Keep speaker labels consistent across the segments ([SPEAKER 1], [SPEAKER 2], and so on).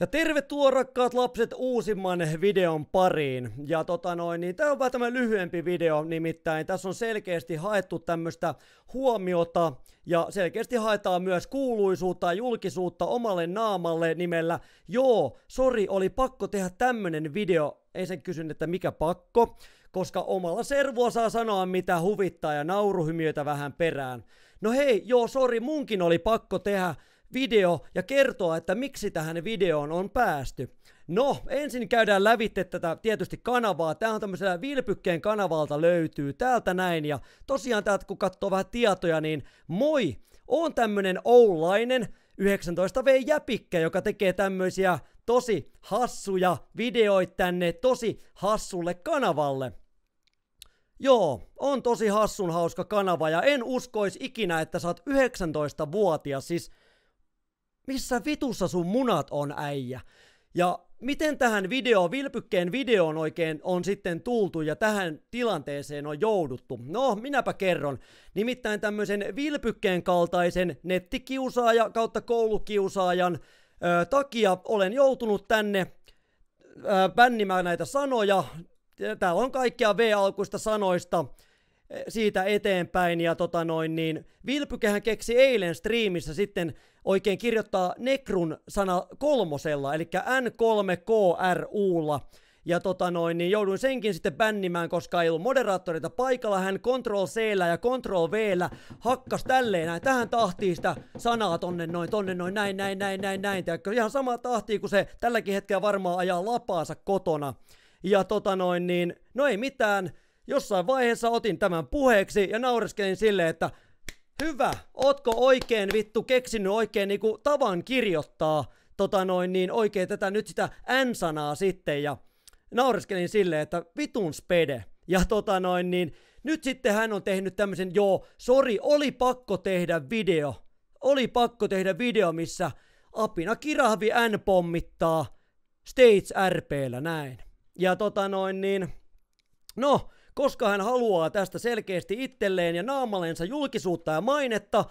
[SPEAKER 1] Ja tervetuloa rakkaat lapset uusimman videon pariin. Ja tota noin, niin tää on vähän tämä lyhyempi video, nimittäin tässä on selkeästi haettu tämmöistä huomiota ja selkeästi haetaan myös kuuluisuutta ja julkisuutta omalle naamalle nimellä Joo, sori, oli pakko tehdä tämmönen video. Ei sen kysyn, että mikä pakko, koska omalla servua saa sanoa mitä huvittaa ja nauruhymiötä vähän perään. No hei, joo, sori, munkin oli pakko tehdä video ja kertoa, että miksi tähän videoon on päästy. No, ensin käydään lävitte tätä tietysti kanavaa. Tämä on tämmöisellä Vilpykkeen kanavalta löytyy täältä näin. Ja tosiaan täältä kun katsoo vähän tietoja, niin moi! on tämmönen oulainen 19V jäpikkä, joka tekee tämmöisiä tosi hassuja videoita tänne tosi hassulle kanavalle. Joo, on tosi hassun hauska kanava ja en uskois ikinä, että sä oot 19-vuotias, siis missä vitussa sun munat on, äijä? Ja miten tähän video, vilpykkeen videoon oikein on sitten tultu ja tähän tilanteeseen on jouduttu? No, minäpä kerron. Nimittäin tämmöisen vilpykkeen kaltaisen nettikiusaaja kautta koulukiusaajan ö, takia olen joutunut tänne ö, bännimään näitä sanoja. Täällä on kaikkia V-alkuista sanoista siitä eteenpäin ja tota noin niin, Vilpykehän keksi eilen striimissä sitten oikein kirjoittaa Nekrun sana kolmosella, eli N3KRUlla. Ja tota noin, niin jouduin senkin sitten bännimään, koska ei ollut moderaattorita paikalla. Hän Ctrl c ja Ctrl v hakkas tälleen näin. Tähän tahtiin sitä sanaa tonne noin, tonne noin, näin, näin, näin, näin, näin. Tiedätkö? Ihan sama tahti kuin se tälläkin hetkellä varmaan ajaa lapaansa kotona. Ja tota noin, niin no ei mitään. Jossain vaiheessa otin tämän puheeksi ja naureskelin sille, että hyvä, ootko oikein vittu keksinyt oikein niinku tavan kirjoittaa tota noin niin oikein tätä nyt sitä N-sanaa sitten ja naureskelin sille, että vitun spede. Ja tota noin niin, nyt sitten hän on tehnyt tämmöisen, joo, sori, oli pakko tehdä video. Oli pakko tehdä video, missä apina kirahvi N pommittaa States RPllä näin. Ja tota noin niin, no, koska hän haluaa tästä selkeästi itselleen ja naamalleensa julkisuutta ja mainetta,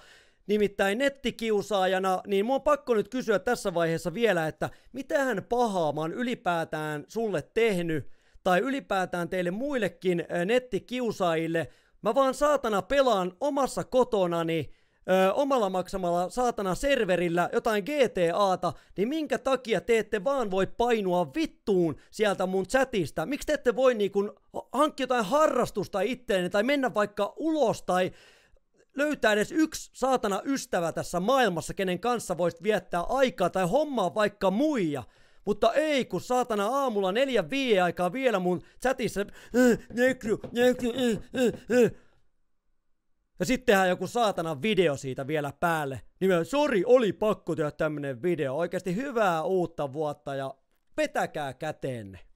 [SPEAKER 1] nimittäin nettikiusaajana, niin mun on pakko nyt kysyä tässä vaiheessa vielä, että hän pahaa mä oon ylipäätään sulle tehnyt, tai ylipäätään teille muillekin nettikiusaajille, mä vaan saatana pelaan omassa kotonani ö, omalla maksamalla saatana serverillä jotain GTAta, niin minkä takia te ette vaan voi painua vittuun sieltä mun chatista? Miksi te ette voi niin kun, hankkia jotain harrastusta itteenne tai mennä vaikka ulos tai löytää edes yksi saatana ystävä tässä maailmassa, kenen kanssa voisit viettää aikaa tai hommaa vaikka muija. Mutta ei, kun saatana aamulla neljä viiden aikaa vielä mun chatissa, äh, nekry, nekry, äh, äh, äh. Ja sitten tehdään joku saatana video siitä vielä päälle. Nimenomaan, sori, oli pakko tehdä tämmönen video. Oikeasti hyvää uutta vuotta ja vetäkää käteenne.